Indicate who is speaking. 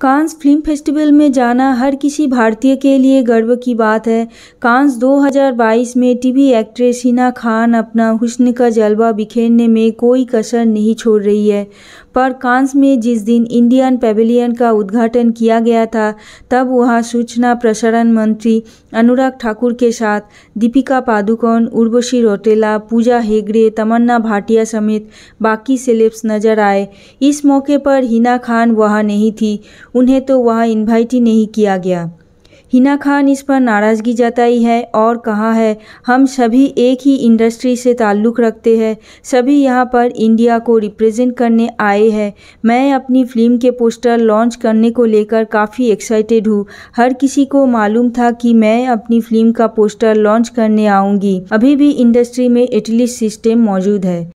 Speaker 1: Cannes film festival में जाना हर किसी भारतीय के लिए गर्व की बात है कांस 2022 में टीवी एक्ट्रेस हिना खान अपना हुस्न का जलवा बिखेरने में कोई कसर नहीं छोड़ रही है पर कांस में जिस दिन इंडियन पेविलियन का उद्घाटन किया गया था तब वहां सूचना प्रसारण मंत्री अनुराग ठाकुर के साथ दीपिका पादुकोण उर्वशी रोटेला पूजा हेगड़े तमन्ना भाटिया समेत बाकी सेलेब्स नजर आए इस मौके पर हिना खान वहां नहीं थी उन्हें तो वहाँ इन्वाइट ही नहीं किया गया हिना खान इस पर नाराज़गी जताई है और कहा है हम सभी एक ही इंडस्ट्री से ताल्लुक़ रखते हैं सभी यहाँ पर इंडिया को रिप्रेजेंट करने आए हैं मैं अपनी फिल्म के पोस्टर लॉन्च करने को लेकर काफ़ी एक्साइटेड हूँ हर किसी को मालूम था कि मैं अपनी फिल्म का पोस्टर लॉन्च करने आऊँगी अभी भी इंडस्ट्री में एटलिस्ट सिस्टम मौजूद है